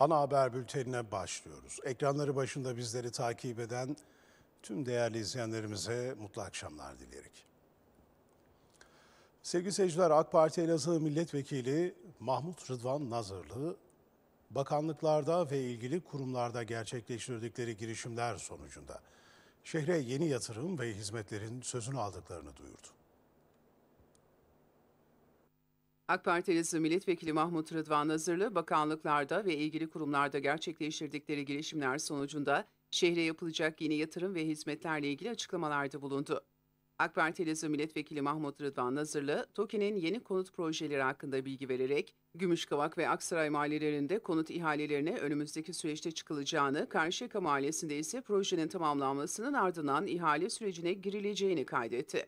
Ana Haber Bülteni'ne başlıyoruz. Ekranları başında bizleri takip eden tüm değerli izleyenlerimize mutlu akşamlar dileyerek. Sevgili seyirciler, AK Parti Elazığ Milletvekili Mahmut Rıdvan Nazırlı, bakanlıklarda ve ilgili kurumlarda gerçekleştirdikleri girişimler sonucunda şehre yeni yatırım ve hizmetlerin sözünü aldıklarını duyurdu. AK Partilisi Milletvekili Mahmut Rıdvan Hazırlı, bakanlıklarda ve ilgili kurumlarda gerçekleştirdikleri girişimler sonucunda şehre yapılacak yeni yatırım ve hizmetlerle ilgili açıklamalarda bulundu. AK Partilisi Milletvekili Mahmut Rıdvan Hazırlı, TOKİ'nin yeni konut projeleri hakkında bilgi vererek, Gümüşkavak ve Aksaray mahallelerinde konut ihalelerine önümüzdeki süreçte çıkılacağını, Karşıyaka mahallesinde ise projenin tamamlanmasının ardından ihale sürecine girileceğini kaydetti.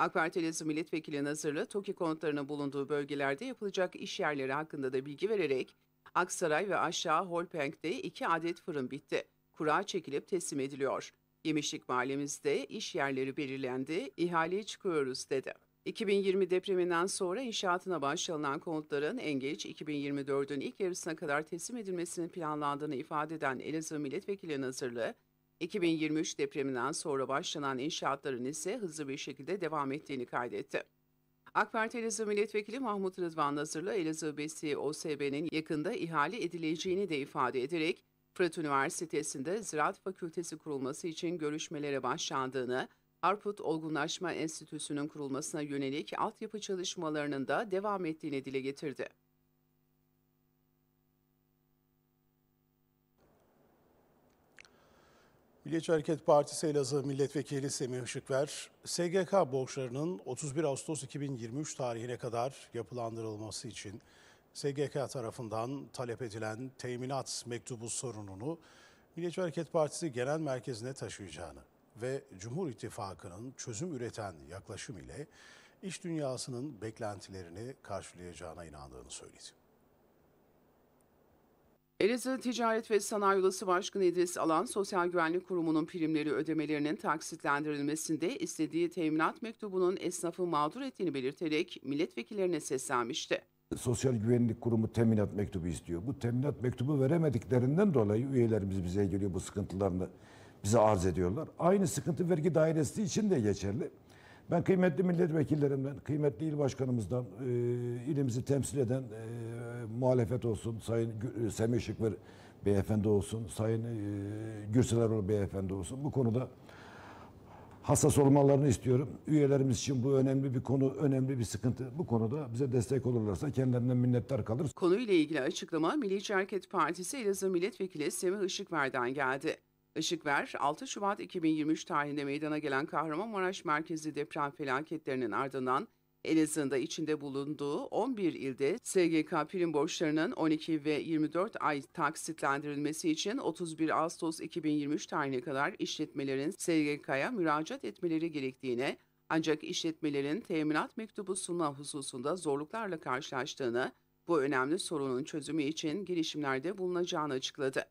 AK Partilisi milletvekili Nazırlı, TOKİ konutlarının bulunduğu bölgelerde yapılacak iş yerleri hakkında da bilgi vererek, Aksaray ve aşağı Holpenk'te iki adet fırın bitti. Kura çekilip teslim ediliyor. Yemişlik mahallemizde iş yerleri belirlendi, ihaleye çıkıyoruz dedi. 2020 depreminden sonra inşaatına başlanan konutların en geç 2024'ün ilk yarısına kadar teslim edilmesinin planlandığını ifade eden Elazığ Milletvekili Nazırlı, 2023 depreminden sonra başlanan inşaatların ise hızlı bir şekilde devam ettiğini kaydetti. AK Parti Elazığ Milletvekili Mahmut Rıdvan Nazırlı, Elazığ Besi OSB'nin yakında ihale edileceğini de ifade ederek, Fırat Üniversitesi'nde Ziraat Fakültesi kurulması için görüşmelere başlandığını, Arput Olgunlaşma Enstitüsü'nün kurulmasına yönelik altyapı çalışmalarının da devam ettiğini dile getirdi. Milliyetçi Hareket Partisi Elazığ Milletvekili Semih Işıkver, SGK borçlarının 31 Ağustos 2023 tarihine kadar yapılandırılması için SGK tarafından talep edilen teminat mektubu sorununu Milliyetçi Hareket Partisi Genel Merkezi'ne taşıyacağını ve Cumhur İttifakı'nın çözüm üreten yaklaşım ile iş dünyasının beklentilerini karşılayacağına inandığını söyledi. Elazığ Ticaret ve Sanayi Odası Başkanı İdris Alan, Sosyal Güvenlik Kurumu'nun primleri ödemelerinin taksitlendirilmesinde istediği teminat mektubunun esnafı mağdur ettiğini belirterek milletvekillerine seslenmişti. Sosyal Güvenlik Kurumu teminat mektubu istiyor. Bu teminat mektubu veremediklerinden dolayı üyelerimiz bize geliyor bu sıkıntılarını bize arz ediyorlar. Aynı sıkıntı vergi dairesi için de geçerli. Ben kıymetli milletvekillerimden, kıymetli il başkanımızdan, e, ilimizi temsil eden e, muhalefet olsun, Sayın e, Semih Şıkver beyefendi olsun, Sayın e, Gürsel Erol beyefendi olsun. Bu konuda hassas olmalarını istiyorum. Üyelerimiz için bu önemli bir konu, önemli bir sıkıntı. Bu konuda bize destek olurlarsa kendilerinden minnettar kalırız. Konuyla ilgili açıklama Milliyetçi Hareket Partisi Elazığ Milletvekili Semih Işıkver'den geldi. Işık Ver, 6 Şubat 2023 tarihinde meydana gelen Kahramanmaraş merkezli deprem felaketlerinin ardından Elazığ'da içinde bulunduğu 11 ilde SGK prim borçlarının 12 ve 24 ay taksitlendirilmesi için 31 Ağustos 2023 tarihine kadar işletmelerin SGK'ya müracaat etmeleri gerektiğine ancak işletmelerin teminat mektubu sunma hususunda zorluklarla karşılaştığını, bu önemli sorunun çözümü için girişimlerde bulunacağını açıkladı.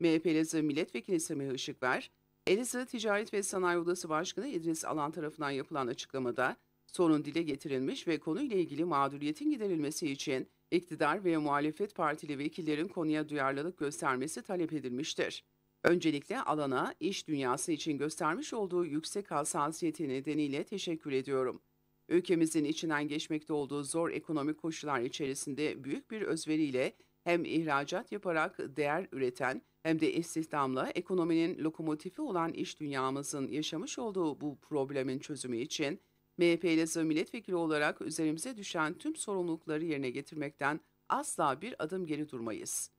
MHP Elazığ Milletvekili Semih Işıkver, Elazığ Ticaret ve Sanayi Odası Başkanı İdris Alan tarafından yapılan açıklamada sorun dile getirilmiş ve konuyla ilgili mağduriyetin giderilmesi için iktidar ve muhalefet partili vekillerin konuya duyarlılık göstermesi talep edilmiştir. Öncelikle alana iş dünyası için göstermiş olduğu yüksek hassasiyeti nedeniyle teşekkür ediyorum. Ülkemizin içinden geçmekte olduğu zor ekonomik koşullar içerisinde büyük bir özveriyle hem ihracat yaparak değer üreten hem de istihdamla ekonominin lokomotifi olan iş dünyamızın yaşamış olduğu bu problemin çözümü için MHP Elazığ milletvekili olarak üzerimize düşen tüm sorumlulukları yerine getirmekten asla bir adım geri durmayız.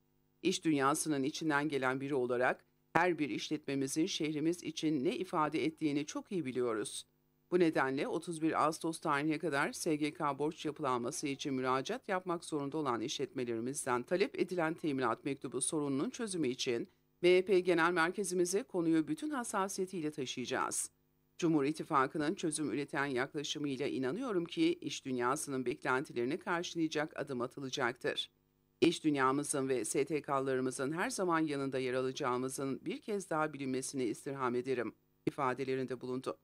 İş dünyasının içinden gelen biri olarak her bir işletmemizin şehrimiz için ne ifade ettiğini çok iyi biliyoruz.'' Bu nedenle 31 Ağustos tarihine kadar SGK borç yapılanması için müracaat yapmak zorunda olan işletmelerimizden talep edilen teminat mektubu sorununun çözümü için MHP Genel Merkezimize konuyu bütün hassasiyetiyle taşıyacağız. Cumhur İttifakı'nın çözüm üreten yaklaşımıyla inanıyorum ki iş dünyasının beklentilerini karşılayacak adım atılacaktır. İş dünyamızın ve STK'larımızın her zaman yanında yer alacağımızın bir kez daha bilinmesini istirham ederim ifadelerinde bulundu.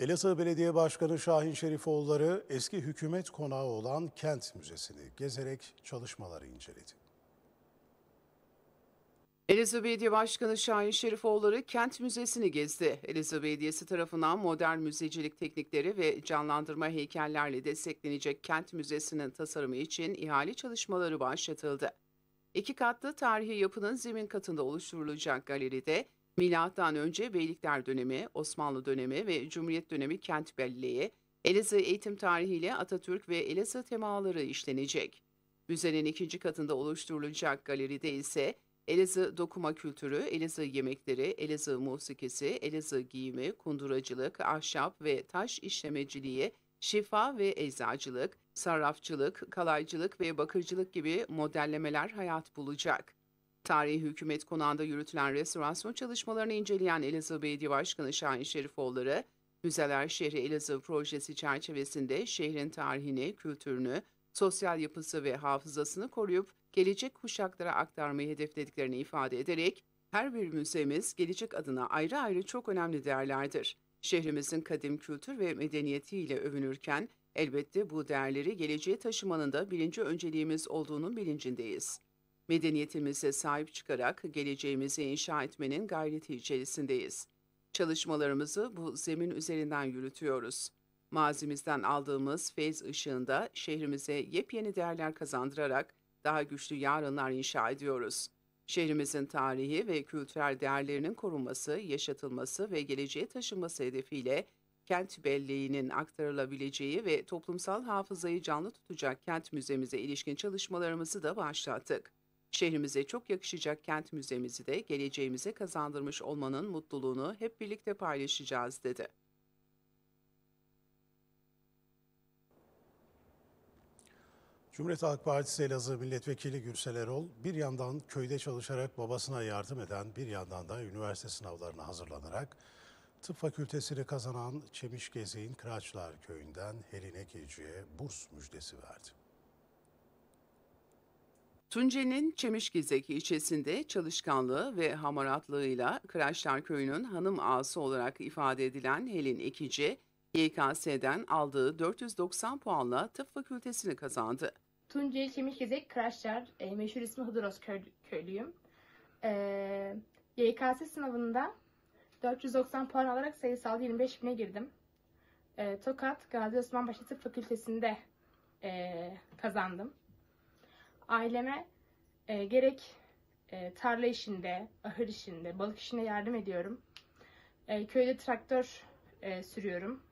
Elazığ Belediye Başkanı Şahin Şerifoğulları eski hükümet konağı olan Kent Müzesi'ni gezerek çalışmaları inceledi. Elazığ Belediye Başkanı Şahin Şerifoğulları Kent Müzesi'ni gezdi. Elazığ Belediyesi tarafından modern müzecilik teknikleri ve canlandırma heykellerle desteklenecek Kent Müzesi'nin tasarımı için ihale çalışmaları başlatıldı. İki katlı tarihi yapının zemin katında oluşturulacak galeride Milattan önce Beylikler dönemi, Osmanlı dönemi ve Cumhuriyet dönemi kent belleği, Elazığ eğitim tarihiyle Atatürk ve Elazığ temaları işlenecek. Müzenin ikinci katında oluşturulacak galeride ise Elazığ dokuma kültürü, Elazığ yemekleri, Elazığ musikisi, Elazığ giyimi, kunduracılık, ahşap ve taş işlemeciliği, şifa ve eczacılık, sarrafçılık, kalaycılık ve bakırcılık gibi modellemeler hayat bulacak. Tarihi Hükümet Konağı'nda yürütülen restorasyon çalışmalarını inceleyen Elazığ Belediye Başkanı Şahin Şerifoğulları, Müzeler Şehri Elazığ projesi çerçevesinde şehrin tarihini, kültürünü, sosyal yapısı ve hafızasını koruyup gelecek kuşaklara aktarmayı hedeflediklerini ifade ederek, her bir müzemiz gelecek adına ayrı ayrı çok önemli değerlerdir. Şehrimizin kadim kültür ve medeniyetiyle övünürken elbette bu değerleri geleceğe taşımanın da birinci önceliğimiz olduğunun bilincindeyiz. Medeniyetimize sahip çıkarak geleceğimizi inşa etmenin gayreti içerisindeyiz. Çalışmalarımızı bu zemin üzerinden yürütüyoruz. Mazimizden aldığımız feyz ışığında şehrimize yepyeni değerler kazandırarak daha güçlü yarınlar inşa ediyoruz. Şehrimizin tarihi ve kültürel değerlerinin korunması, yaşatılması ve geleceğe taşınması hedefiyle kent belleğinin aktarılabileceği ve toplumsal hafızayı canlı tutacak kent müzemize ilişkin çalışmalarımızı da başlattık. Şehrimize çok yakışacak kent müzemizi de geleceğimize kazandırmış olmanın mutluluğunu hep birlikte paylaşacağız dedi. Cumhuriyet Halk Partisi Elazığ Milletvekili Gürsel Erol bir yandan köyde çalışarak babasına yardım eden bir yandan da üniversite sınavlarına hazırlanarak tıp fakültesini kazanan Çemiş Gezey'in Kıraçlar Köyü'nden Helin Gece'ye burs müjdesi verdi. Tunce'nin Çemişgizek ilçesinde çalışkanlığı ve hamaratlığıyla Kıraçlar Köyü'nün hanım ağası olarak ifade edilen Helin Ekici, YKS'den aldığı 490 puanla tıp fakültesini kazandı. Tunce Çemişgizek Kıraçlar, e, meşhur ismi Hıdros köy, köylüyüm. E, YKS sınavında 490 puan alarak sayısal 25 bine girdim. E, Tokat Gazi Osman Paşa Tıp Fakültesi'nde e, kazandım aileme e, gerek e, tarla işinde, ahır işinde, balık işinde yardım ediyorum. E, köyde traktör e, sürüyorum.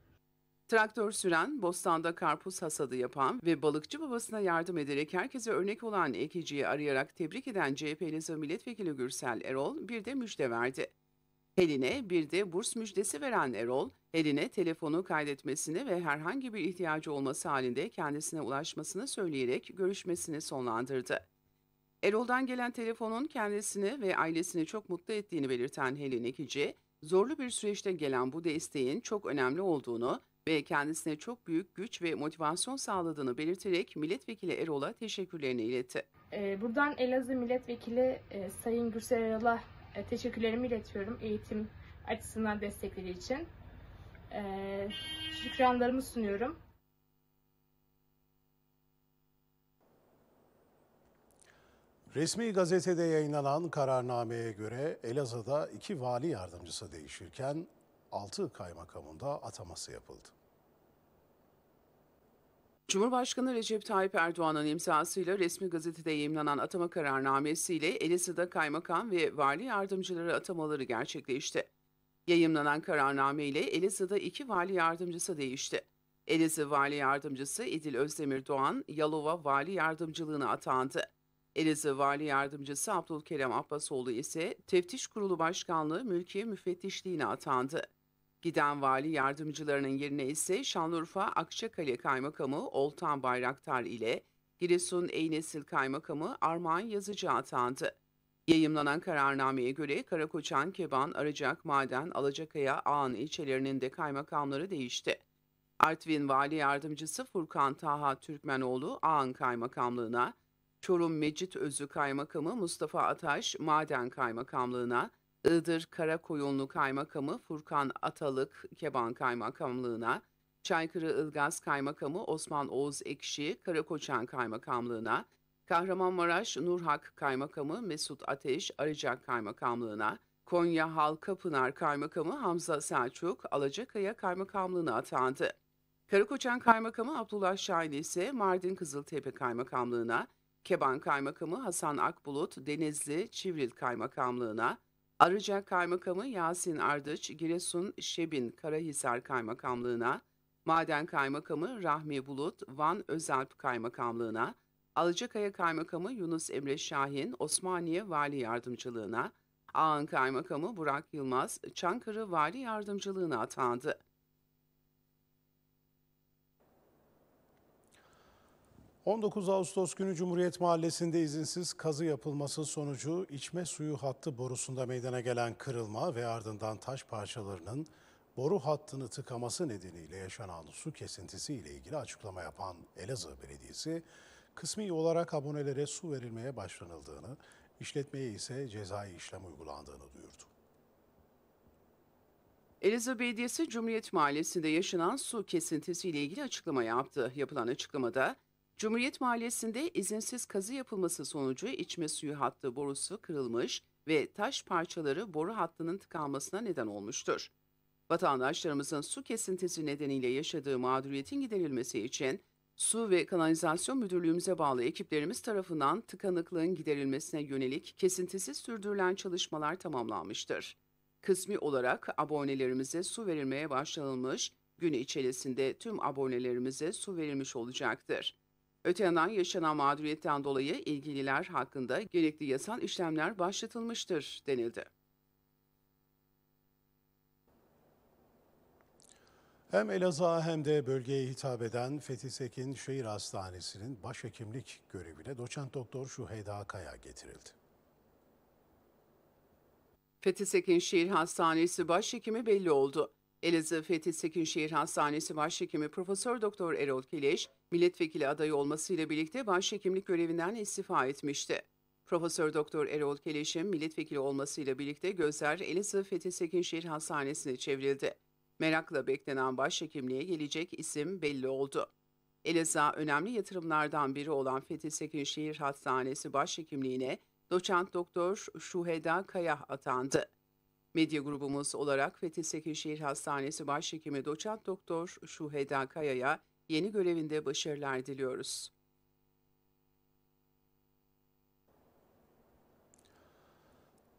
Traktör süren, bostanda karpuz hasadı yapan ve balıkçı babasına yardım ederek herkese örnek olan ekiciyi arayarak tebrik eden CHP'li milletvekili Gürsel Erol bir de müjde verdi. Heline bir de burs müjdesi veren Erol, Heline telefonu kaydetmesini ve herhangi bir ihtiyacı olması halinde kendisine ulaşmasını söyleyerek görüşmesini sonlandırdı. Erol'dan gelen telefonun kendisini ve ailesini çok mutlu ettiğini belirten Helen Ekici, zorlu bir süreçte gelen bu desteğin çok önemli olduğunu ve kendisine çok büyük güç ve motivasyon sağladığını belirterek milletvekili Erol'a teşekkürlerini iletti. Ee, buradan Elazığ milletvekili e, Sayın Gürsel Erol'a e, teşekkürlerimi iletiyorum eğitim açısından destekleri için. E, şükranlarımı sunuyorum. Resmi gazetede yayınlanan kararnameye göre Elazığ'da iki vali yardımcısı değişirken altı kaymakamında ataması yapıldı. Cumhurbaşkanı Recep Tayyip Erdoğan'ın imzasıyla resmi gazetede yayımlanan atama kararnamesiyle Elazığ'da kaymakam ve vali yardımcıları atamaları gerçekleşti. Yayınlanan kararname ile Elazığ'da iki vali yardımcısı değişti. Elazığ Vali Yardımcısı İdil Özdemir Doğan, Yalova Vali Yardımcılığına atandı. Elazığ Vali Yardımcısı Abdülkerem Abbasoğlu ise Teftiş Kurulu Başkanlığı Mülkiye Müfettişliğine atandı. Giden vali yardımcılarının yerine ise Şanlıurfa Akçakale Kaymakamı Oltan Bayraktar ile Giresun Eynesil Kaymakamı Armağan Yazıcı atandı. Yayımlanan kararnameye göre Karakoçan, Keban, Arıcak, Maden, Alacakaya, Ağan ilçelerinin de kaymakamları değişti. Artvin Vali Yardımcısı Furkan Taha Türkmenoğlu Ağan Kaymakamlığına, Çorum Mecit Özü Kaymakamı Mustafa Ataş Maden Kaymakamlığına, Iğdır Karakoyunlu Kaymakamı Furkan Atalık Keban Kaymakamlığına, Çaykırı Ilgaz Kaymakamı Osman Oğuz Ekşi Karakoçan Kaymakamlığına, Kahramanmaraş Nurhak Kaymakamı Mesut Ateş Arıcak Kaymakamlığına, Konya Halka Pınar Kaymakamı Hamza Selçuk Alacakaya Kaymakamlığına atandı. Karakoçan Kaymakamı Abdullah Şahin ise Mardin Kızıltepe Kaymakamlığına, Keban Kaymakamı Hasan Akbulut Denizli Çivril Kaymakamlığına, Arıca Kaymakamı Yasin Ardıç, Giresun Şebin Karahisar Kaymakamlığına, Maden Kaymakamı Rahmi Bulut, Van Özalp Kaymakamlığına, Alıcakaya Kaymakamı Yunus Emre Şahin, Osmaniye Vali Yardımcılığına, Ağın Kaymakamı Burak Yılmaz, Çankırı Vali Yardımcılığına atandı. 19 Ağustos günü Cumhuriyet Mahallesi'nde izinsiz kazı yapılması sonucu içme suyu hattı borusunda meydana gelen kırılma ve ardından taş parçalarının boru hattını tıkaması nedeniyle yaşanan su kesintisi ile ilgili açıklama yapan Elazığ Belediyesi, kısmi olarak abonelere su verilmeye başlanıldığını, işletmeye ise cezai işlem uygulandığını duyurdu. Elazığ Belediyesi Cumhuriyet Mahallesi'nde yaşanan su kesintisi ile ilgili açıklama yaptı. Yapılan açıklamada Cumhuriyet Mahallesi'nde izinsiz kazı yapılması sonucu içme suyu hattı borusu kırılmış ve taş parçaları boru hattının tıkanmasına neden olmuştur. Vatandaşlarımızın su kesintisi nedeniyle yaşadığı mağduriyetin giderilmesi için Su ve Kanalizasyon Müdürlüğümüze bağlı ekiplerimiz tarafından tıkanıklığın giderilmesine yönelik kesintisiz sürdürülen çalışmalar tamamlanmıştır. Kısmi olarak abonelerimize su verilmeye başlanılmış, gün içerisinde tüm abonelerimize su verilmiş olacaktır. Öte yandan yaşanan mağduriyetten dolayı ilgililer hakkında gerekli yasal işlemler başlatılmıştır denildi. Hem Elazığ'a hem de bölgeye hitap eden Fethi Sekin Şehir Hastanesi'nin başhekimlik görevine doçent doktor Şuheyda Kaya getirildi. Fethi Sekin Şehir Hastanesi başhekimi belli oldu. Elazığ Fethi Sekinşehir Hastanesi Başhekimi Profesör Doktor Erol Keleş, milletvekili adayı olmasıyla birlikte başhekimlik görevinden istifa etmişti. Profesör Doktor Erol Keleş'in milletvekili olmasıyla birlikte gözler Elazığ Fethi Sekinşehir Hastanesi'ne çevrildi. Merakla beklenen başhekimliğe gelecek isim belli oldu. Elazığ önemli yatırımlardan biri olan Fethi Sekinşehir Hastanesi Başhekimliğine doçent doktor Şuheda Kaya atandı. Medya grubumuz olarak Fethi Sekinşehir Hastanesi Başhekimi Doçent Doktor Şuheda Kaya'ya yeni görevinde başarılar diliyoruz.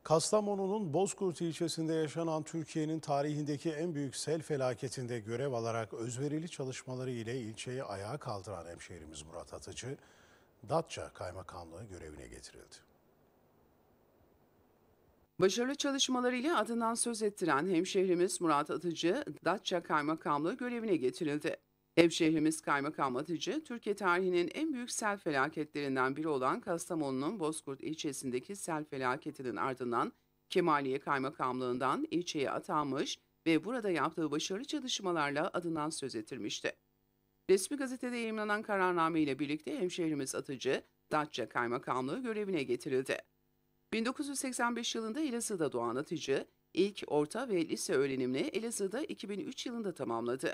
Kastamonu'nun Bozkurt ilçesinde yaşanan Türkiye'nin tarihindeki en büyük sel felaketinde görev alarak özverili çalışmaları ile ilçeyi ayağa kaldıran hemşehrimiz Murat Atıcı, Datça Kaymakamlığı görevine getirildi. Başarılı çalışmalarıyla adından söz ettiren hemşehrimiz Murat Atıcı, Datça Kaymakamlığı görevine getirildi. Hemşehrimiz Kaymakam Atıcı, Türkiye tarihinin en büyük sel felaketlerinden biri olan Kastamonu'nun Bozkurt ilçesindeki sel felaketinin ardından Kemaliye Kaymakamlığından ilçeye atanmış ve burada yaptığı başarılı çalışmalarla adından söz ettirmişti. Resmi gazetede yayımlanan kararname ile birlikte hemşehrimiz Atıcı, Datça Kaymakamlığı görevine getirildi. 1985 yılında Elazığ'da doğan Atıcı, ilk orta ve lise öğrenimini Elazığ'da 2003 yılında tamamladı.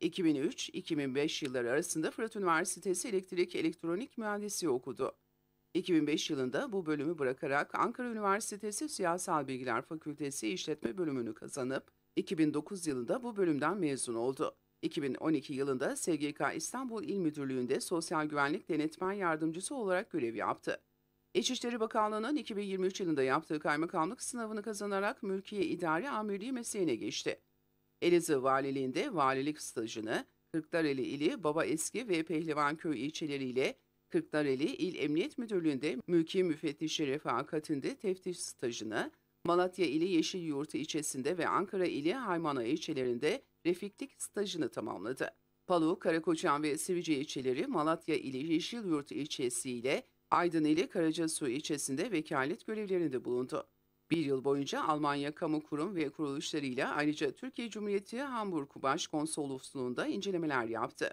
2003-2005 yılları arasında Fırat Üniversitesi Elektrik Elektronik Mühendisi okudu. 2005 yılında bu bölümü bırakarak Ankara Üniversitesi Siyasal Bilgiler Fakültesi İşletme bölümünü kazanıp 2009 yılında bu bölümden mezun oldu. 2012 yılında SGK İstanbul İl Müdürlüğü'nde Sosyal Güvenlik Denetmen Yardımcısı olarak görev yaptı. İçişleri Bakanlığı'nın 2023 yılında yaptığı kaymakamlık sınavını kazanarak mülkiye idari amirliği mesleğine geçti. Elazığ Valiliğinde valilik stajını Kırklareli ili Baba Eski ve Pehlivanköy ilçeleriyle Kırklareli İl Emniyet Müdürlüğü'nde mülki müfettişi refakatinde teftiş stajını, Malatya ili Yeşilyurt ilçesinde ve Ankara ili Haymana ilçelerinde refiklik stajını tamamladı. Palu, Karakoçan ve Sivice ilçeleri Malatya ili ilçesi ile Aydın ili Karacasu ilçesinde vekalet görevlerinde bulundu. Bir yıl boyunca Almanya kamu kurum ve kuruluşlarıyla ayrıca Türkiye Cumhuriyeti Hamburg Baş Konsolosluğunda incelemeler yaptı.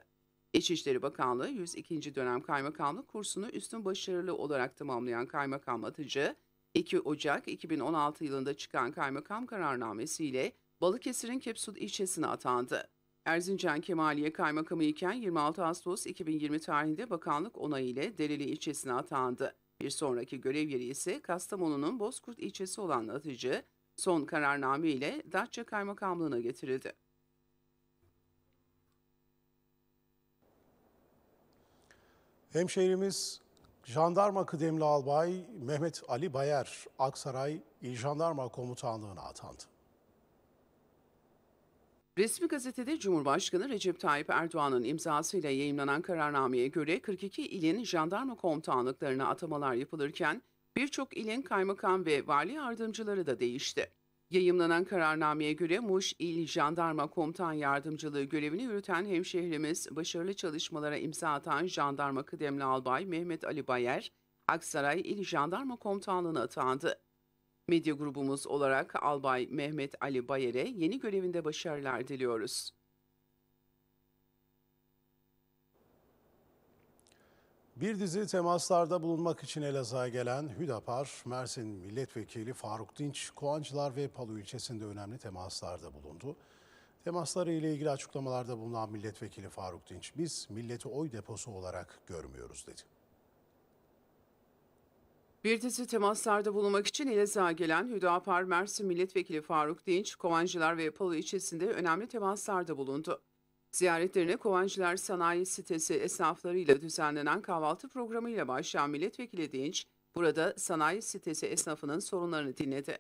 İçişleri Bakanlığı 102. dönem kaymakamlık kursunu üstün başarılı olarak tamamlayan kaymakam atıcı, 2 Ocak 2016 yılında çıkan kaymakam kararnamesiyle Balıkesir'in Kepsut ilçesine atandı. Erzincan Kemaliye Kaymakamı iken 26 Ağustos 2020 tarihinde bakanlık onayı ile Dereli ilçesine atandı. Bir sonraki görev yeri ise Kastamonu'nun Bozkurt ilçesi olan atıcı, son kararname ile Datça Kaymakamlığı'na getirildi. Hemşehrimiz Jandarma Kıdemli Albay Mehmet Ali Bayer Aksaray İl Jandarma Komutanlığı'na atandı. Resmi gazetede Cumhurbaşkanı Recep Tayyip Erdoğan'ın imzasıyla yayımlanan kararnameye göre 42 ilin jandarma komutanlıklarına atamalar yapılırken birçok ilin kaymakam ve vali yardımcıları da değişti. Yayınlanan kararnameye göre Muş İl Jandarma Komutan Yardımcılığı görevini yürüten hemşehrimiz başarılı çalışmalara imza atan Jandarma Kıdemli Albay Mehmet Ali Bayer, Aksaray İl Jandarma Komutanlığı'na atandı. Medya grubumuz olarak Albay Mehmet Ali Bayer'e yeni görevinde başarılar diliyoruz. Bir dizi temaslarda bulunmak için Elazığ'a gelen Hüdapar, Mersin Milletvekili Faruk Dinç, Koancılar ve Palu ilçesinde önemli temaslarda bulundu. Temasları ile ilgili açıklamalarda bulunan Milletvekili Faruk Dinç, biz milleti oy deposu olarak görmüyoruz dedi. Bir dizi temaslarda bulunmak için İleza'ya gelen Hüdapar Mersin Milletvekili Faruk Dinç, Kovancılar ve Palu ilçesinde önemli temaslarda bulundu. Ziyaretlerine Kovancılar Sanayi Sitesi esnaflarıyla düzenlenen kahvaltı programıyla başlayan Milletvekili Dinç, burada sanayi sitesi esnafının sorunlarını dinledi.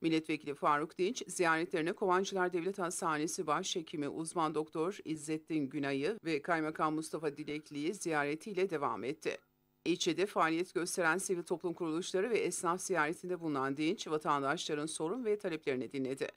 Milletvekili Faruk Dinç, ziyaretlerine Kovancılar Devlet Hastanesi Başhekimi Uzman Doktor İzzettin Günay'ı ve Kaymakam Mustafa Dilekli'yi ziyaretiyle devam etti. İlçede e faaliyet gösteren sivil toplum kuruluşları ve esnaf ziyaretinde bulunan Dinç, vatandaşların sorun ve taleplerini dinledi.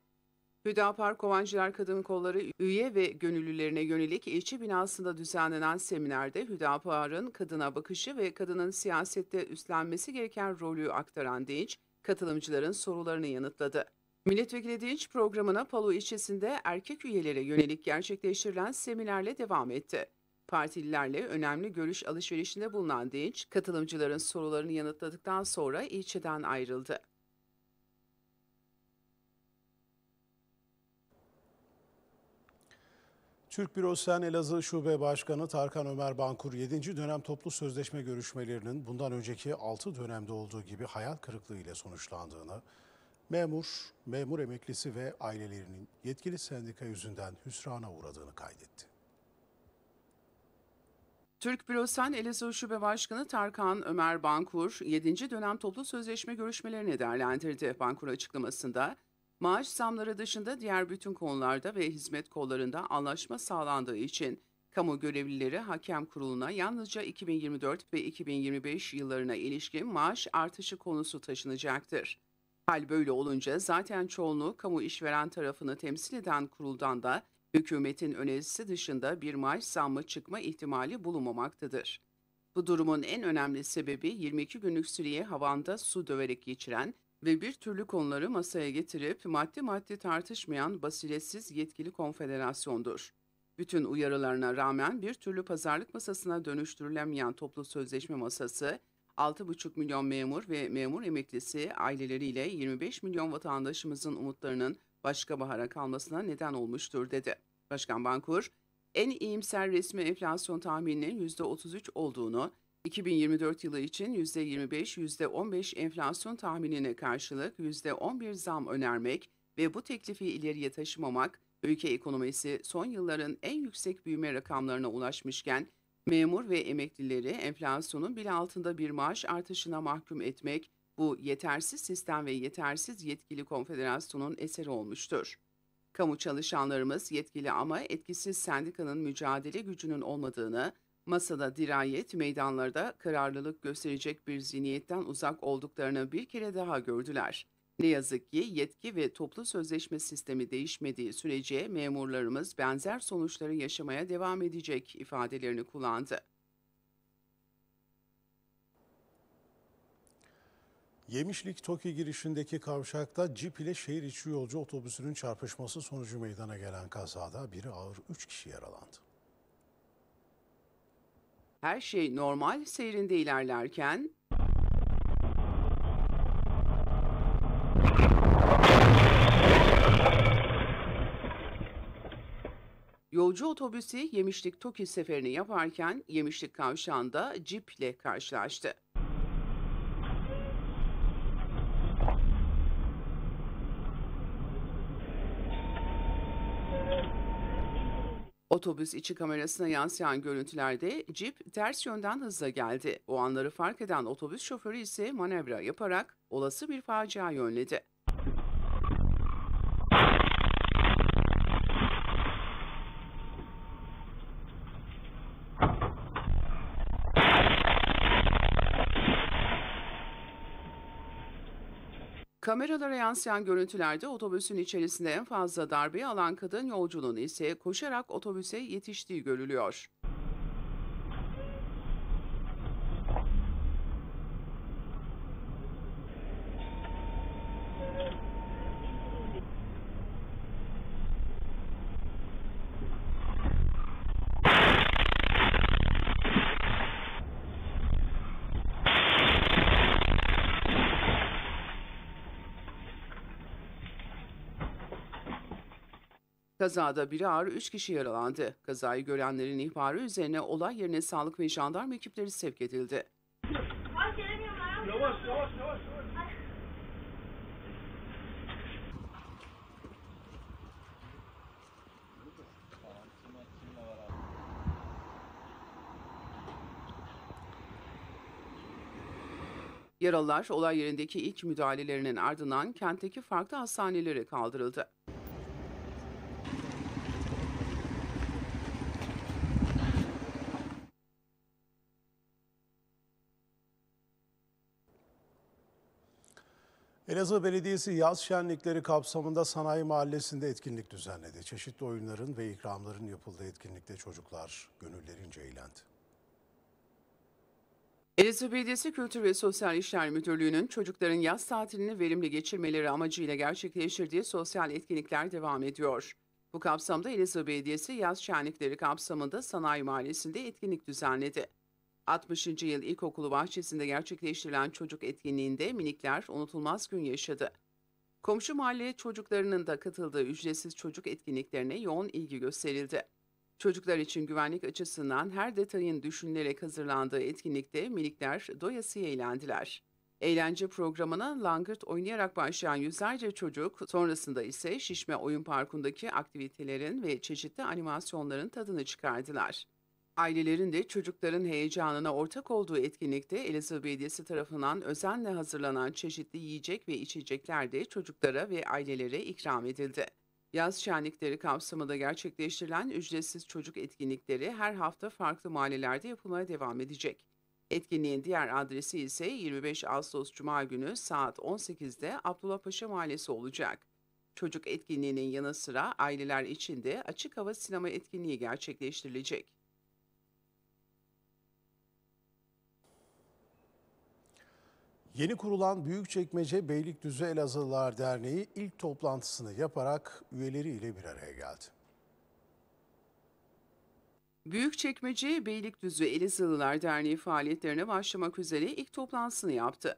Hüdapar Kovancılar Kadın Kolları üye ve gönüllülerine yönelik ilçe binasında düzenlenen seminerde Hüdapar'ın kadına bakışı ve kadının siyasette üstlenmesi gereken rolü aktaran Dinç, katılımcıların sorularını yanıtladı. Milletvekili Dinç programına Palu ilçesinde erkek üyelere yönelik gerçekleştirilen seminerle devam etti. Partililerle önemli görüş alışverişinde bulunan Dinç, katılımcıların sorularını yanıtladıktan sonra ilçeden ayrıldı. Türk Bürosu'nun Elazığ Şube Başkanı Tarkan Ömer Bankur 7. dönem toplu sözleşme görüşmelerinin bundan önceki 6 dönemde olduğu gibi hayal kırıklığı ile sonuçlandığını, memur, memur emeklisi ve ailelerinin yetkili sendika yüzünden hüsrana uğradığını kaydetti. Türk Bürosen Elazığ Şube Başkanı Tarkan Ömer Bankur, 7. dönem toplu sözleşme görüşmelerini değerlendirdi. Bankur açıklamasında, maaş zamları dışında diğer bütün konularda ve hizmet kollarında anlaşma sağlandığı için kamu görevlileri hakem kuruluna yalnızca 2024 ve 2025 yıllarına ilişkin maaş artışı konusu taşınacaktır. Hal böyle olunca zaten çoğunluğu kamu işveren tarafını temsil eden kuruldan da Hükümetin önerisi dışında bir maaş zammı çıkma ihtimali bulunmamaktadır. Bu durumun en önemli sebebi 22 günlük süreye havanda su döverek geçiren ve bir türlü konuları masaya getirip maddi maddi tartışmayan basiretsiz yetkili konfederasyondur. Bütün uyarılarına rağmen bir türlü pazarlık masasına dönüştürülemeyen toplu sözleşme masası, 6,5 milyon memur ve memur emeklisi aileleriyle 25 milyon vatandaşımızın umutlarının başka bahara kalmasına neden olmuştur dedi. Başkan Bankur, en iyimser resmi enflasyon tahmininin %33 olduğunu, 2024 yılı için %25-%15 enflasyon tahminine karşılık %11 zam önermek ve bu teklifi ileriye taşımamak, ülke ekonomisi son yılların en yüksek büyüme rakamlarına ulaşmışken, memur ve emeklileri enflasyonun bile altında bir maaş artışına mahkum etmek, bu yetersiz sistem ve yetersiz yetkili konfederasyonun eseri olmuştur. Kamu çalışanlarımız yetkili ama etkisiz sendikanın mücadele gücünün olmadığını, masada dirayet, meydanlarda kararlılık gösterecek bir zihniyetten uzak olduklarını bir kere daha gördüler. Ne yazık ki yetki ve toplu sözleşme sistemi değişmediği sürece memurlarımız benzer sonuçları yaşamaya devam edecek ifadelerini kullandı. Yemişlik Toki girişindeki kavşakta cip ile şehir içi yolcu otobüsünün çarpışması sonucu meydana gelen kazada biri ağır 3 kişi yaralandı. Her şey normal seyrinde ilerlerken Yolcu otobüsü Yemişlik Toki seferini yaparken Yemişlik kavşağında ile karşılaştı. Otobüs içi kamerasına yansıyan görüntülerde cip ters yönden hızla geldi. O anları fark eden otobüs şoförü ise manevra yaparak olası bir facia yönledi. Kameralara yansıyan görüntülerde otobüsün içerisinde en fazla darbeyi alan kadın yolcunun ise koşarak otobüse yetiştiği görülüyor. Kazada biri ağır 3 kişi yaralandı. Kazayı görenlerin ihbarı üzerine olay yerine sağlık ve jandarma ekipleri sevk edildi. Yavaş, yavaş, yavaş. Yaralılar olay yerindeki ilk müdahalelerinin ardından kentteki farklı hastanelere kaldırıldı. Elazığ Belediyesi yaz şenlikleri kapsamında Sanayi Mahallesi'nde etkinlik düzenledi. Çeşitli oyunların ve ikramların yapıldığı etkinlikte çocuklar gönüllerince eğlendi. Elazığ Belediyesi Kültür ve Sosyal İşler Müdürlüğü'nün çocukların yaz tatilini verimli geçirmeleri amacıyla gerçekleştirdiği sosyal etkinlikler devam ediyor. Bu kapsamda Elazığ Belediyesi yaz şenlikleri kapsamında Sanayi Mahallesi'nde etkinlik düzenledi. 60. Yıl İlkokulu bahçesinde gerçekleştirilen çocuk etkinliğinde minikler unutulmaz gün yaşadı. Komşu mahalle çocuklarının da katıldığı ücretsiz çocuk etkinliklerine yoğun ilgi gösterildi. Çocuklar için güvenlik açısından her detayın düşünülerek hazırlandığı etkinlikte minikler doyasıya eğlendiler. Eğlence programına langırt oynayarak başlayan yüzlerce çocuk, sonrasında ise şişme oyun parkundaki aktivitelerin ve çeşitli animasyonların tadını çıkardılar. Ailelerin de çocukların heyecanına ortak olduğu etkinlikte Elazığ Belediyesi tarafından özenle hazırlanan çeşitli yiyecek ve içecekler de çocuklara ve ailelere ikram edildi. Yaz şenlikleri kapsamında gerçekleştirilen ücretsiz çocuk etkinlikleri her hafta farklı mahallelerde yapılmaya devam edecek. Etkinliğin diğer adresi ise 25 Ağustos Cuma günü saat 18'de Abdullah Paşa Mahallesi olacak. Çocuk etkinliğinin yanı sıra aileler için de açık hava sinema etkinliği gerçekleştirilecek. Yeni kurulan Büyükçekmece Beylikdüzü Elazığlılar Derneği ilk toplantısını yaparak üyeleriyle bir araya geldi. Büyükçekmece Beylikdüzü Elazığlılar Derneği faaliyetlerine başlamak üzere ilk toplantısını yaptı.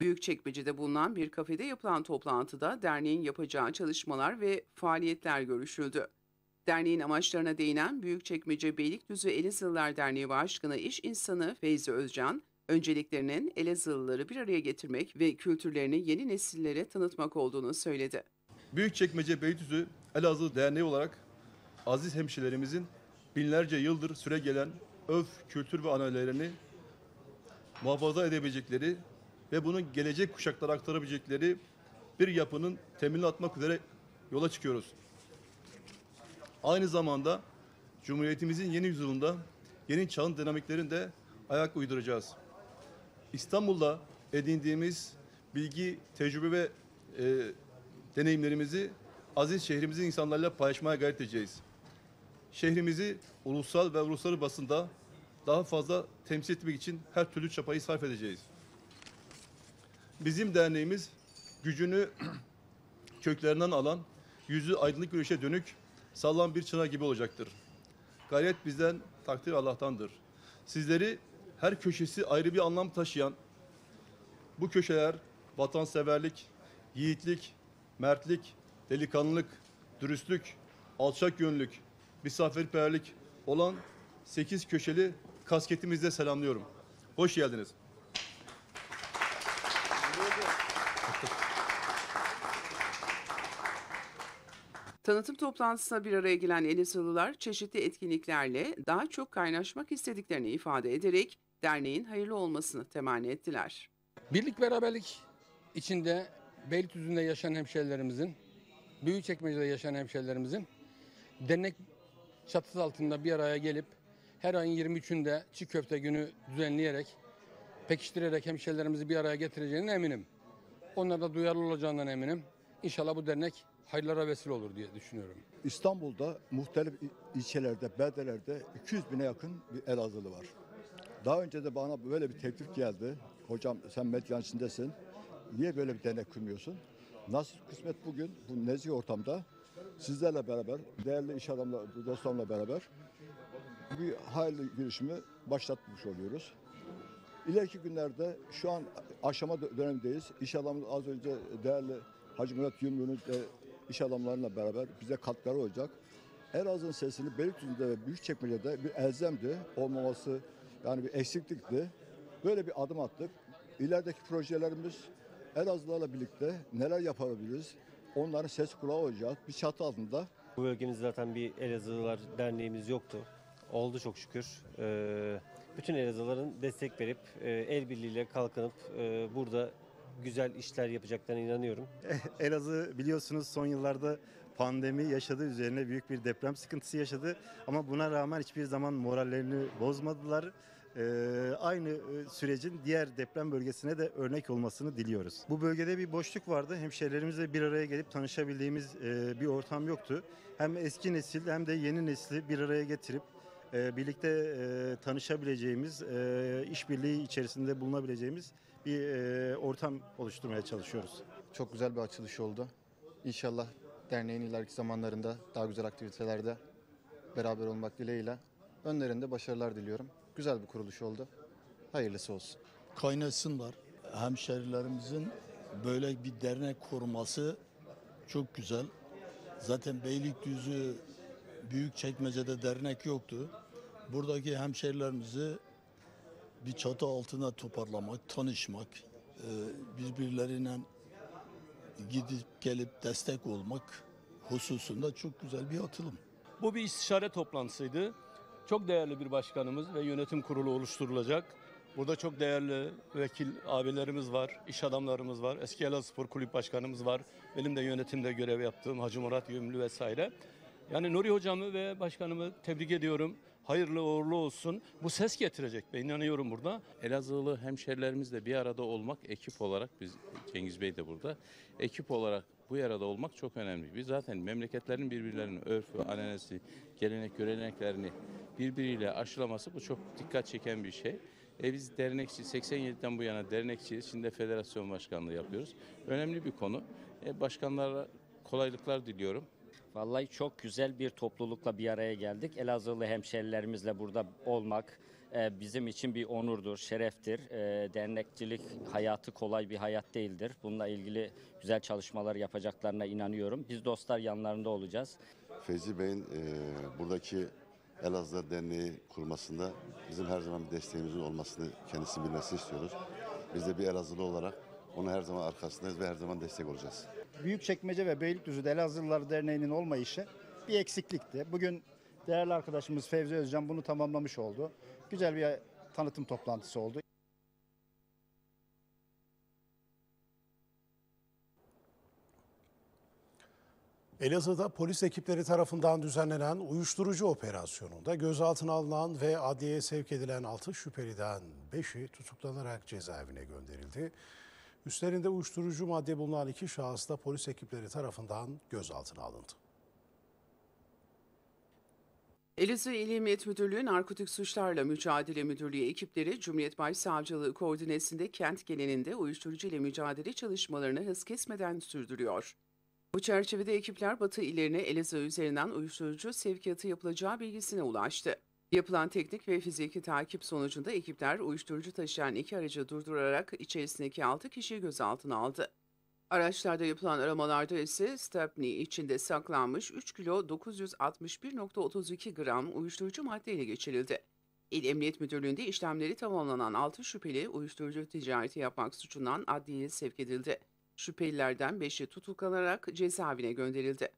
Büyükçekmece'de bulunan bir kafede yapılan toplantıda derneğin yapacağı çalışmalar ve faaliyetler görüşüldü. Derneğin amaçlarına değinen Büyükçekmece Beylikdüzü Elazığlılar Derneği Başkanı İş İnsanı Feyzi Özcan, önceliklerinin Elazığlıları bir araya getirmek ve kültürlerini yeni nesillere tanıtmak olduğunu söyledi. Büyükçekmece Beytüzü Elazığ Derneği olarak aziz hemşilerimizin binlerce yıldır süre gelen öf, kültür ve analerini muhafaza edebilecekleri ve bunu gelecek kuşaklara aktarabilecekleri bir yapının temelini atmak üzere yola çıkıyoruz. Aynı zamanda Cumhuriyetimizin yeni yüzyılında yeni çağın dinamiklerini de ayak uyduracağız. İstanbul'da edindiğimiz bilgi, tecrübe ve e, deneyimlerimizi aziz şehrimizin insanlarla paylaşmaya gayret edeceğiz. Şehrimizi ulusal ve uluslararası basında daha fazla temsil etmek için her türlü çapayı sarf edeceğiz. Bizim derneğimiz gücünü köklerinden alan, yüzü aydınlık güneşe dönük sallan bir çınar gibi olacaktır. Gayret bizden, takdir Allah'tandır. Sizleri her köşesi ayrı bir anlam taşıyan bu köşeler vatanseverlik, yiğitlik, mertlik, delikanlılık, dürüstlük, alçak gönüllük, misafirperverlik olan sekiz köşeli kasketimizle selamlıyorum. Hoş geldiniz. Tanıtım toplantısına bir araya gelen Elazığlılar çeşitli etkinliklerle daha çok kaynaşmak istediklerini ifade ederek derneğin hayırlı olmasını temenni ettiler. Birlik beraberlik içinde Beylikdüzü'nde yaşayan hemşerilerimizin, Büyükçekmece'de yaşayan hemşehrilerimizin dernek çatısı altında bir araya gelip her ayın 23'ünde çiğ köfte günü düzenleyerek, pekiştirerek hemşehrilerimizi bir araya getireceğine eminim. Onlar da duyarlı olacağından eminim. İnşallah bu dernek hayırlara vesile olur diye düşünüyorum. İstanbul'da muhtelif ilçelerde, beldelerde 200 bine yakın bir Elazığlı var. Daha önce de bana böyle bir teklif geldi. Hocam sen medyan içindesin. Niye böyle bir denek kurmuyorsun? Nasıl kısmet bugün bu nezih ortamda sizlerle beraber, değerli iş adamla, dostlarımla beraber bir hayırlı girişimi başlatmış oluyoruz. İleriki günlerde şu an aşama dönemindeyiz. İş adamımız az önce değerli Hacı Murat Yumru'nun iş adamlarıyla beraber bize katkıları olacak. Elazığ'ın sesini Beylikdüzü'nde ve Büyükçekmece'de bir elzemdi. Olmaması yani bir eksiklikti. Böyle bir adım attık. İlerideki projelerimiz Elazığlarla birlikte neler yapabiliriz? Onların ses kulağı olacak. Bir çatı altında. Bu bölgemiz zaten bir Elazığlılar derneğimiz yoktu. Oldu çok şükür. Ee, bütün Elazığlıların destek verip e, el birliğiyle kalkınıp e, burada güzel işler yapacaklarına inanıyorum. Eh, Elazığ biliyorsunuz son yıllarda pandemi yaşadı üzerine büyük bir deprem sıkıntısı yaşadı ama buna rağmen hiçbir zaman morallerini bozmadılar. Ee, aynı e, sürecin diğer deprem bölgesine de örnek olmasını diliyoruz. Bu bölgede bir boşluk vardı. Hemşehrilerimizle bir araya gelip tanışabildiğimiz e, bir ortam yoktu. Hem eski nesil hem de yeni nesli bir araya getirip e, birlikte e, tanışabileceğimiz, e, işbirliği içerisinde bulunabileceğimiz bir e, ortam oluşturmaya çalışıyoruz. Çok güzel bir açılış oldu. İnşallah derneğin ileriki zamanlarında daha güzel aktivitelerde beraber olmak dileğiyle önlerinde başarılar diliyorum. Güzel bir kuruluş oldu. Hayırlısı olsun. Kaynasınlar. Hemşerilerimizin böyle bir dernek kurması çok güzel. Zaten Beylikdüzü büyük çekmecede dernek yoktu. Buradaki hemşerilerimizi bir çatı altına toparlamak, tanışmak, e, birbirlerine gidip gelip destek olmak hususunda çok güzel bir atılım. Bu bir istişare toplantısıydı. Çok değerli bir başkanımız ve yönetim kurulu oluşturulacak. Burada çok değerli vekil abilerimiz var, iş adamlarımız var, eski Elazığ Spor Kulüp Başkanımız var. Benim de yönetimde görev yaptığım Hacı Murat Yümlü vesaire. Yani Nuri Hocamı ve başkanımı tebrik ediyorum. Hayırlı uğurlu olsun. Bu ses getirecek ben inanıyorum burada. Elazığlı hemşerilerimizle bir arada olmak ekip olarak biz Cengiz Bey de burada. Ekip olarak bu arada olmak çok önemli. Biz zaten memleketlerin birbirlerinin örfü, anenesi, gelenek, göreneklerini birbiriyle aşılaması bu çok dikkat çeken bir şey. E biz dernekçi 87'den bu yana dernekçiyiz. Şimdi de federasyon başkanlığı yapıyoruz. Önemli bir konu. E başkanlara kolaylıklar diliyorum. Vallahi çok güzel bir toplulukla bir araya geldik. Elazığlı hemşerilerimizle burada olmak e, bizim için bir onurdur, şereftir. E, dernekçilik hayatı kolay bir hayat değildir. Bununla ilgili güzel çalışmalar yapacaklarına inanıyorum. Biz dostlar yanlarında olacağız. Fezi Bey'in e, buradaki Elazığ Derneği kurmasında bizim her zaman bir desteğimizin olmasını kendisi bilmesi istiyoruz. Biz de bir Elazığlı olarak onun her zaman arkasındayız ve her zaman destek olacağız. Büyükçekmece ve Beylikdüzü'de Elazığlılar Derneği'nin olmayışı bir eksiklikti. Bugün değerli arkadaşımız Fevzi Özcan bunu tamamlamış oldu. Güzel bir tanıtım toplantısı oldu. Elazığ'da polis ekipleri tarafından düzenlenen uyuşturucu operasyonunda gözaltına alınan ve adliyeye sevk edilen 6 şüpheliden 5'i tutuklanarak cezaevine gönderildi. Üstlerinde uyuşturucu madde bulunan iki şahıs da polis ekipleri tarafından gözaltına alındı. Elazığ İl Emniyet Müdürlüğü Narkotik Suçlarla Mücadele Müdürlüğü ekipleri Cumhuriyet Başsavcılığı koordinesinde kent genelinde uyuşturucu ile mücadele çalışmalarını hız kesmeden sürdürüyor. Bu çerçevede ekipler Batı ilerine Elazığ üzerinden uyuşturucu sevkiyatı yapılacağı bilgisine ulaştı. Yapılan teknik ve fiziki takip sonucunda ekipler uyuşturucu taşıyan iki aracı durdurarak içerisindeki 6 kişiyi gözaltına aldı. Araçlarda yapılan aramalarda ise Stepney içinde saklanmış 3 kilo 961.32 gram uyuşturucu madde ile geçirildi. İl Emniyet Müdürlüğü'nde işlemleri tamamlanan 6 şüpheli uyuşturucu ticareti yapmak suçundan adliyeye sevk edildi. Şüphelilerden 5'i tutuklanarak cezaevine gönderildi.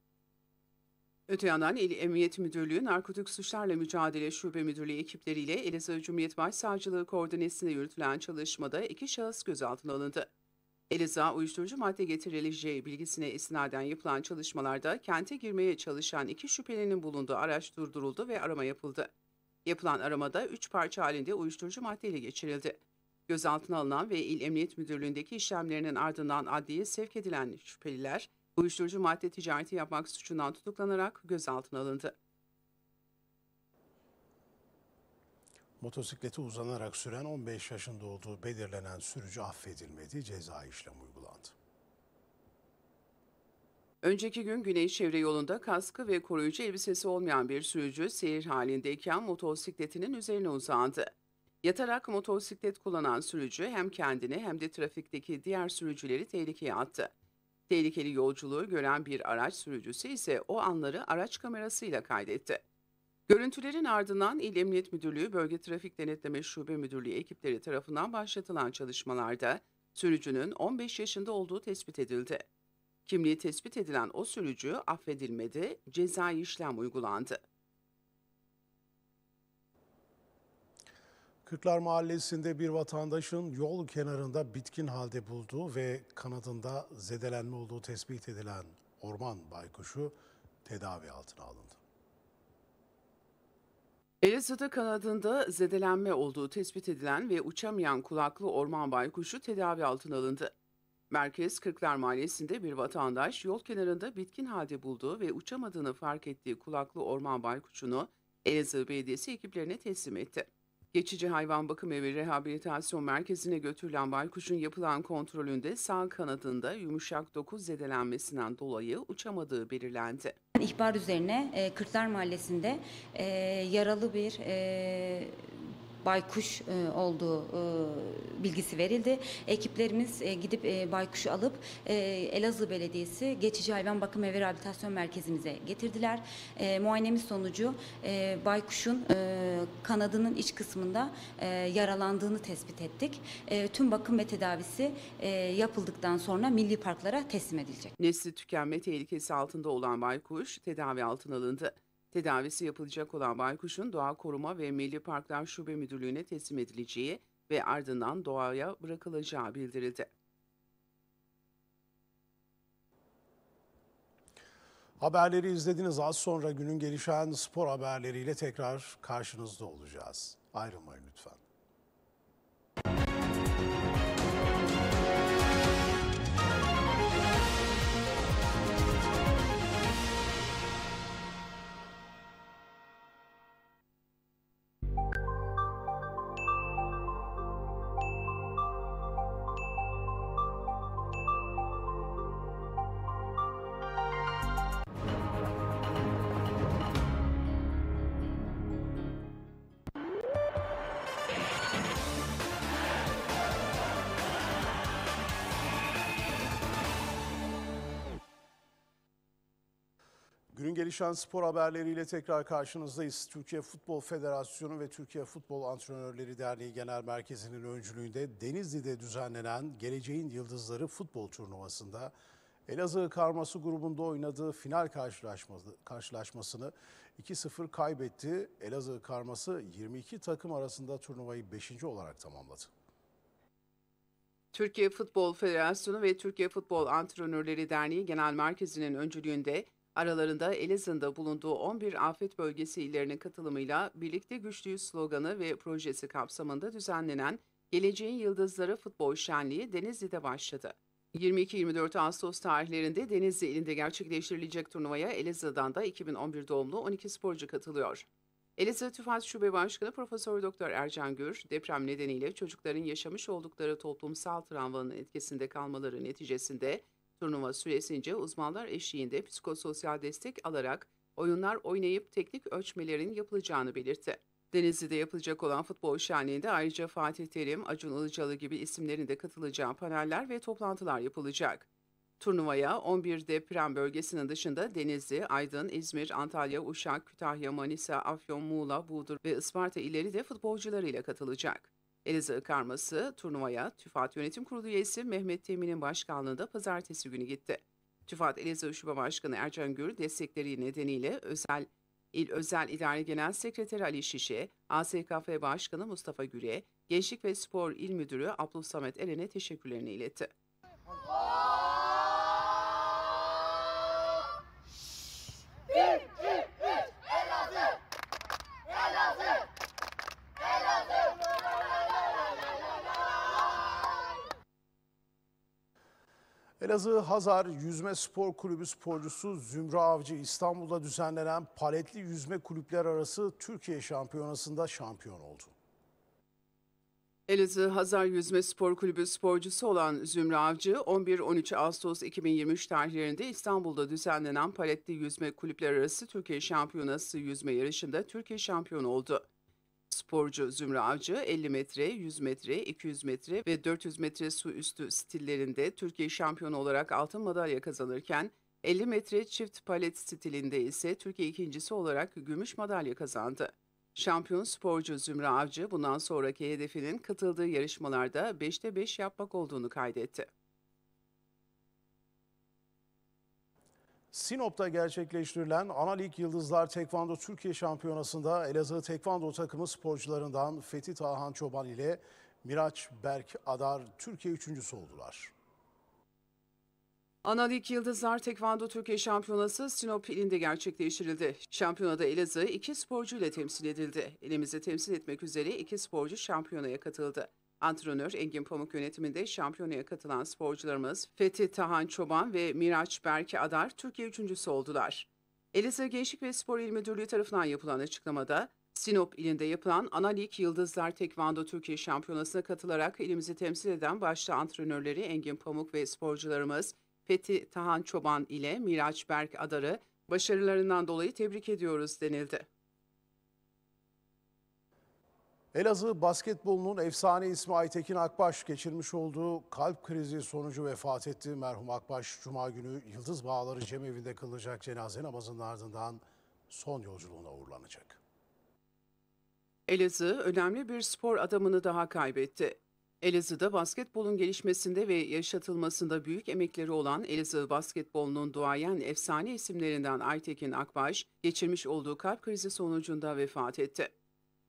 Öte yandan İl Emniyet Müdürlüğü Narkotik Suçlarla Mücadele Şube Müdürlüğü ekipleriyle Elazığ Cumhuriyet Başsavcılığı koordinesinde yürütülen çalışmada iki şahıs gözaltına alındı. Elazığ uyuşturucu madde getirileceği bilgisine istinaden yapılan çalışmalarda kente girmeye çalışan iki şüphelinin bulunduğu araç durduruldu ve arama yapıldı. Yapılan aramada üç parça halinde uyuşturucu madde maddeyle geçirildi. Gözaltına alınan ve İl Emniyet Müdürlüğü'ndeki işlemlerinin ardından adliye sevk edilen şüpheliler, uyuşturucu madde ticareti yapmak suçundan tutuklanarak gözaltına alındı. Motosikleti uzanarak süren 15 yaşında olduğu belirlenen sürücü affedilmedi, ceza işlemi uygulandı. Önceki gün Güney Çevre yolunda kaskı ve koruyucu elbisesi olmayan bir sürücü seyir halindeyken motosikletinin üzerine uzandı. Yatarak motosiklet kullanan sürücü hem kendini hem de trafikteki diğer sürücüleri tehlikeye attı. Tehlikeli yolculuğu gören bir araç sürücüsü ise o anları araç kamerasıyla kaydetti. Görüntülerin ardından İl Emniyet Müdürlüğü Bölge Trafik Denetleme Şube Müdürlüğü ekipleri tarafından başlatılan çalışmalarda sürücünün 15 yaşında olduğu tespit edildi. Kimliği tespit edilen o sürücü affedilmedi, cezai işlem uygulandı. Kırklar Mahallesi'nde bir vatandaşın yol kenarında bitkin halde bulduğu ve kanadında zedelenme olduğu tespit edilen orman baykuşu tedavi altına alındı. Elazığ'da kanadında zedelenme olduğu tespit edilen ve uçamayan kulaklı orman baykuşu tedavi altına alındı. Merkez Kırklar Mahallesi'nde bir vatandaş yol kenarında bitkin halde bulduğu ve uçamadığını fark ettiği kulaklı orman baykuşunu Elazığ Belediyesi ekiplerine teslim etti. Geçici hayvan bakımı ve rehabilitasyon merkezine götürülen baykuşun yapılan kontrolünde sağ kanadında yumuşak doku zedelenmesinden dolayı uçamadığı belirlendi. İhbar üzerine e, Kırklar Mahallesi'nde e, yaralı bir e, baykuş e, olduğu e, bilgisi verildi. Ekiplerimiz e, gidip e, baykuşu alıp e, Elazığ Belediyesi Geçici Hayvan Bakım ve Rehabilitasyon Merkezimize getirdiler. E, muayenemiz sonucu e, baykuşun e, kanadının iç kısmında e, yaralandığını tespit ettik. E, tüm bakım ve tedavisi e, yapıldıktan sonra milli parklara teslim edilecek. Nesli tükenme tehlikesi altında olan baykuş tedavi altına alındı. Tedavisi yapılacak olan baykuşun Doğa Koruma ve Milli Parklar Şube Müdürlüğü'ne teslim edileceği ve ardından doğaya bırakılacağı bildirildi. Haberleri izlediniz. Az sonra günün gelişen spor haberleriyle tekrar karşınızda olacağız. Ayrılmayın lütfen. Günün gelişen spor haberleriyle tekrar karşınızdayız. Türkiye Futbol Federasyonu ve Türkiye Futbol Antrenörleri Derneği Genel Merkezi'nin öncülüğünde Denizli'de düzenlenen Geleceğin Yıldızları futbol turnuvasında Elazığ Karması grubunda oynadığı final karşılaşmasını 2-0 kaybetti. Elazığ Karması 22 takım arasında turnuvayı 5. olarak tamamladı. Türkiye Futbol Federasyonu ve Türkiye Futbol Antrenörleri Derneği Genel Merkezi'nin öncülüğünde Aralarında Elazığ'da bulunduğu 11 afet bölgesi illerinin katılımıyla Birlikte Güçlüyüz sloganı ve projesi kapsamında düzenlenen Geleceğin Yıldızları Futbol Şenliği Denizli'de başladı. 22-24 Ağustos tarihlerinde Denizli ilinde gerçekleştirilecek turnuvaya Elazığ'dan da 2011 doğumlu 12 sporcu katılıyor. Elazığ Tüfat Şube Başkanı Profesör Doktor Ercan Gür, deprem nedeniyle çocukların yaşamış oldukları toplumsal travmanın etkisinde kalmaları neticesinde Turnuva süresince uzmanlar eşliğinde psikososyal destek alarak oyunlar oynayıp teknik ölçmelerin yapılacağını belirtti. Denizli'de yapılacak olan futbol şenliğinde ayrıca Fatih Terim, Acun Ilıcalı gibi isimlerin de katılacağı paneller ve toplantılar yapılacak. Turnuvaya 11 deprem bölgesinin dışında Denizli, Aydın, İzmir, Antalya, Uşak, Kütahya, Manisa, Afyon, Muğla, Buğdur ve Isparta ileri de futbolcularıyla katılacak. Eliza karması turnuvaya TÜFAT Yönetim Kurulu üyesi Mehmet Temin'in başkanlığında pazartesi günü gitti. TÜFAT Eliza Şube Başkanı Ercan Gür destekleri nedeniyle özel İl Özel İdare Genel Sekreteri Ali Şişe, ASKF Başkanı Mustafa Güre, Gençlik ve Spor İl Müdürü Abdullah Samet Eren'e teşekkürlerini iletti. Bir. Elazığ Hazar Yüzme Spor Kulübü sporcusu Zümra Avcı İstanbul'da düzenlenen paletli yüzme kulüpler arası Türkiye Şampiyonası'nda şampiyon oldu. Elazığ Hazar Yüzme Spor Kulübü sporcusu olan Zümra Avcı 11-13 Ağustos 2023 tarihlerinde İstanbul'da düzenlenen paletli yüzme kulüpler arası Türkiye Şampiyonası yüzme yarışında Türkiye şampiyonu oldu. Sporcu zümrü Avcı 50 metre, 100 metre, 200 metre ve 400 metre su üstü stillerinde Türkiye şampiyonu olarak altın madalya kazanırken 50 metre çift palet stilinde ise Türkiye ikincisi olarak gümüş madalya kazandı. Şampiyon sporcu zümrü Avcı bundan sonraki hedefinin katıldığı yarışmalarda 5'te 5 yapmak olduğunu kaydetti. Sinop'ta gerçekleştirilen Analik Yıldızlar Tekvando Türkiye Şampiyonası'nda Elazığ Tekvando takımı sporcularından Fethi Tahan Çoban ile Miraç Berk Adar Türkiye üçüncüsü oldular. Analik Yıldızlar Tekvando Türkiye Şampiyonası Sinop ilinde gerçekleştirildi. Şampiyonada Elazığ iki sporcu ile temsil edildi. Elimizi temsil etmek üzere iki sporcu şampiyonaya katıldı. Antrenör Engin Pamuk yönetiminde şampiyonaya katılan sporcularımız Fethi Tahan Çoban ve Miraç Berke Adar Türkiye üçüncüsü oldular. Elazığ Gençlik ve Spor İl Müdürlüğü tarafından yapılan açıklamada, Sinop ilinde yapılan Analik Yıldızlar Tekvando Türkiye Şampiyonası'na katılarak ilimizi temsil eden başta antrenörleri Engin Pamuk ve sporcularımız Fethi Tahan Çoban ile Miraç Berk Adar'ı başarılarından dolayı tebrik ediyoruz denildi. Elazığ basketbolunun efsane ismi Aytekin Akbaş geçirmiş olduğu kalp krizi sonucu vefat etti. Merhum Akbaş Cuma günü Yıldız Bağları Cemevi'nde kılacak cenaze namazının ardından son yolculuğuna uğurlanacak. Elazığ önemli bir spor adamını daha kaybetti. Elazığ'da basketbolun gelişmesinde ve yaşatılmasında büyük emekleri olan Elazığ basketbolunun duayen efsane isimlerinden Aytekin Akbaş geçirmiş olduğu kalp krizi sonucunda vefat etti.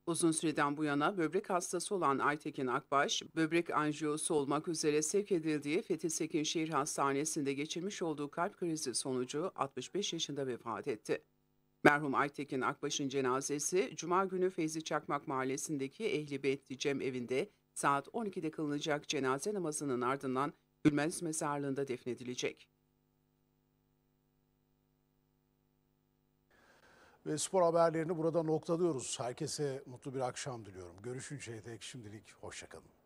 Uzun süreden bu yana böbrek hastası olan Aytekin Akbaş, böbrek anjiyosu olmak üzere sevk edildiği Fethi Sekin Şehir Hastanesi'nde geçirmiş olduğu kalp krizi sonucu 65 yaşında vefat etti. Merhum Aytekin Akbaş'ın cenazesi Cuma günü Feyzi Çakmak Mahallesi'ndeki Ehli Beytli Cem evinde saat 12'de kılınacak cenaze namazının ardından Gülmez Mezarlığı'nda defnedilecek. Ve spor haberlerini burada noktalıyoruz. Herkese mutlu bir akşam diliyorum. Görüşünceye dek şimdilik hoşçakalın.